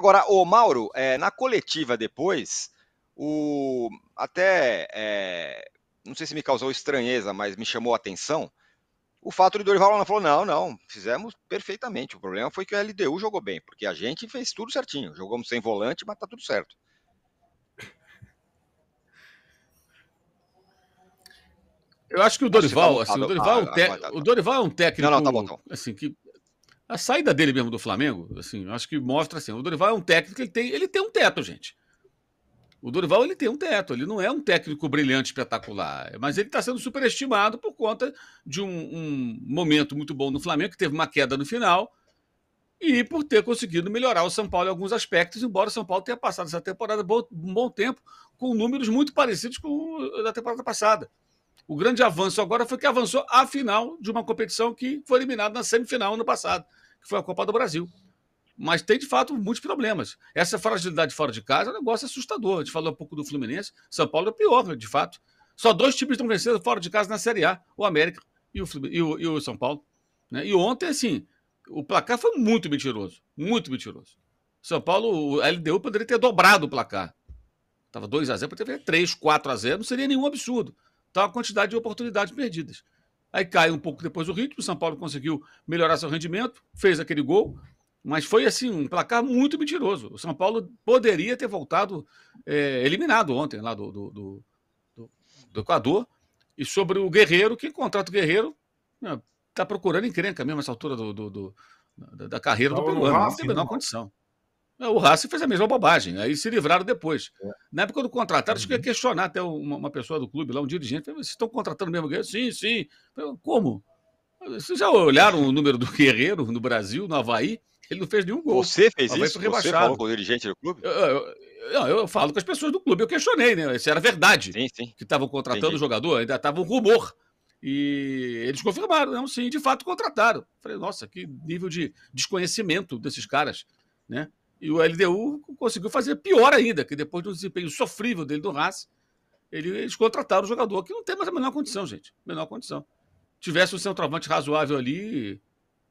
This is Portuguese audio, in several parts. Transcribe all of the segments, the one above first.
Agora, o Mauro, é, na coletiva depois, o até é, não sei se me causou estranheza, mas me chamou a atenção o fato de Dorival não falou: não, não, fizemos perfeitamente. O problema foi que a LDU jogou bem, porque a gente fez tudo certinho. Jogamos sem volante, mas tá tudo certo. Eu acho que o Dorival, assim, o Dorival, é ah, o Dorival é um técnico, não, não, tá bom, tá bom. assim, que a saída dele mesmo do Flamengo, assim, acho que mostra assim, o Dorival é um técnico que ele tem, ele tem um teto, gente. O Dorival ele tem um teto, ele não é um técnico brilhante, espetacular, mas ele está sendo superestimado por conta de um, um, momento muito bom no Flamengo, que teve uma queda no final, e por ter conseguido melhorar o São Paulo em alguns aspectos, embora o São Paulo tenha passado essa temporada bom, um bom tempo com números muito parecidos com o da temporada passada. O grande avanço agora foi que avançou à final de uma competição que foi eliminada na semifinal ano passado que foi a Copa do Brasil. Mas tem, de fato, muitos problemas. Essa fragilidade fora de casa é um negócio assustador. A gente falou um pouco do Fluminense. São Paulo é pior, né, de fato. Só dois times estão vencendo fora de casa na Série A: o América e o, e o, e o São Paulo. Né? E ontem, assim, o placar foi muito mentiroso. Muito mentiroso. São Paulo, o LDU poderia ter dobrado o placar. Estava 2 a 0 poderia ter 3, 4 a 0 Não seria nenhum absurdo. Então, a quantidade de oportunidades perdidas. Aí cai um pouco depois o ritmo. O São Paulo conseguiu melhorar seu rendimento, fez aquele gol, mas foi assim um placar muito mentiroso. O São Paulo poderia ter voltado é, eliminado ontem lá do, do, do, do, do Equador. E sobre o Guerreiro, que contrata o Guerreiro, está né, procurando encrenca mesmo nessa altura do, do, do da, carreira do peruano. Não tem a menor né? condição. O Racing fez a mesma bobagem, aí se livraram depois. É. Na época do contrataram, uhum. cheguei a questionar até uma, uma, pessoa do clube lá, um dirigente, falei, vocês estão contratando mesmo Guerreiro? Sim, sim. Falei, Como? Vocês já olharam o número do Guerreiro no Brasil, no Havaí? Ele não fez nenhum gol. Você fez Havaí isso? Você falou com o dirigente do clube? Eu, eu, eu, eu, falo com as pessoas do clube, eu questionei, né? Se era verdade sim, sim. que estavam contratando Entendi. o jogador, ainda estava um rumor. E eles confirmaram, não, sim, de fato contrataram. Falei, nossa, que nível de desconhecimento desses caras, né? E o LDU conseguiu fazer pior ainda, que depois do desempenho sofrível dele do Haas, eles contrataram o jogador, que não tem mais a menor condição, gente. Menor condição. Tivesse um centroavante razoável ali,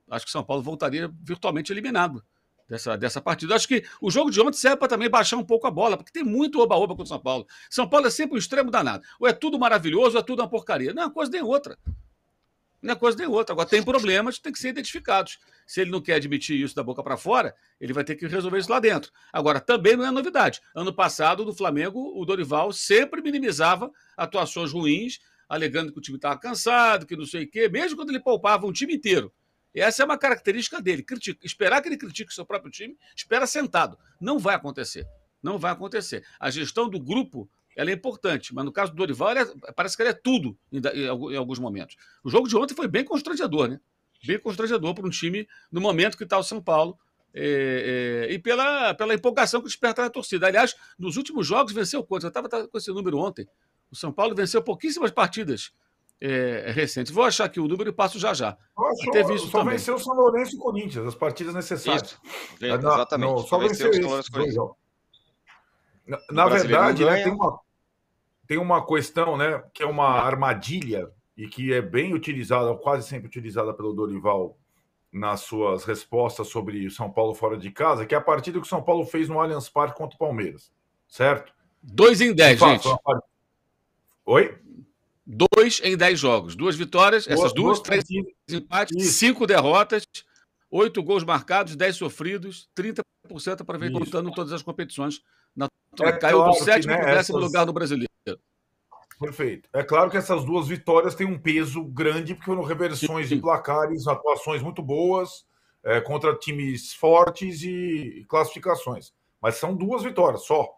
acho que São Paulo voltaria virtualmente eliminado dessa, dessa partida. Acho que o jogo de ontem serve para também baixar um pouco a bola, porque tem muito oba-oba contra o São Paulo. São Paulo é sempre um extremo danado. Ou é tudo maravilhoso, ou é tudo uma porcaria. Não é uma coisa nem outra. Não uma é coisa nem outra. Agora, tem problemas que têm que ser identificados. Se ele não quer admitir isso da boca para fora, ele vai ter que resolver isso lá dentro. Agora, também não é novidade. Ano passado, do Flamengo, o Dorival sempre minimizava atuações ruins, alegando que o time estava cansado, que não sei o quê, mesmo quando ele poupava um time inteiro. Essa é uma característica dele. Critica, esperar que ele critique o seu próprio time, espera sentado. Não vai acontecer. Não vai acontecer. A gestão do grupo ela é importante, mas no caso do Dorival, é, parece que ela é tudo em, em, alguns momentos. O jogo de ontem foi bem constrangedor, né? Bem constrangedor para um time no momento que está o São Paulo é, é, e pela, pela empolgação que desperta na torcida. Aliás, nos últimos jogos venceu quantos? Eu estava com esse número ontem. O São Paulo venceu pouquíssimas partidas é, recentes. Vou achar aqui o número e passo já já. Nossa, só, teve isso só também. venceu o São Lourenço e o Corinthians, as partidas necessárias. Isso, exatamente. Não, só, só venceu, venceu o Corinthians. Na, na verdade, né, tem uma tem uma questão, né, que é uma armadilha e que é bem utilizada, quase sempre utilizada pelo Dorival nas suas respostas sobre o São Paulo fora de casa, que é a partida que o São Paulo fez no Allianz Parque contra o Palmeiras, certo? Dois em dez, gente. Oi? Dois em dez jogos. Duas vitórias, duas, essas duas, duas três partidas. empates, Isso. cinco derrotas, oito gols marcados, dez sofridos, 30% aproveitando todas as competições é, é caiu claro do né, sétimo para o décimo lugar do brasileiro. Perfeito. É claro que essas duas vitórias têm um peso grande, porque foram reversões Sim. de placares, atuações muito boas é, contra times fortes e classificações. Mas são duas vitórias só.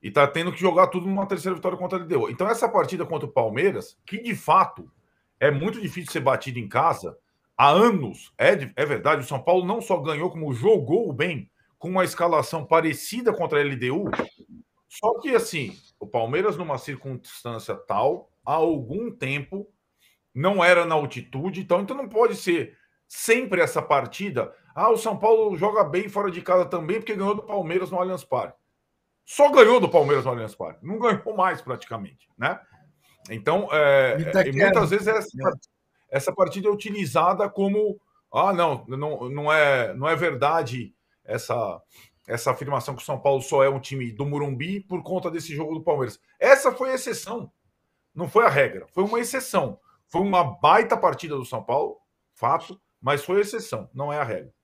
E está tendo que jogar tudo numa terceira vitória contra a LDU. Então, essa partida contra o Palmeiras, que de fato é muito difícil ser batido em casa, há anos, é, é verdade, o São Paulo não só ganhou, como jogou bem, com uma escalação parecida contra a LDU, só que, assim, o Palmeiras, numa circunstância tal, há algum tempo, não era na altitude, então, então não pode ser sempre essa partida. Ah, o São Paulo joga bem fora de casa também, porque ganhou do Palmeiras no Allianz Parque. Só ganhou do Palmeiras no Allianz Parque, não ganhou mais praticamente, né? Então, é, e muitas vezes é essa, né? essa partida é utilizada como ah, não, não, não é, não é verdade essa essa afirmação que o São Paulo só é um time do Murumbi por conta desse jogo do Palmeiras. Essa foi a exceção, não foi a regra, foi uma exceção. Foi uma baita partida do São Paulo, fato, mas foi a exceção, não é a regra.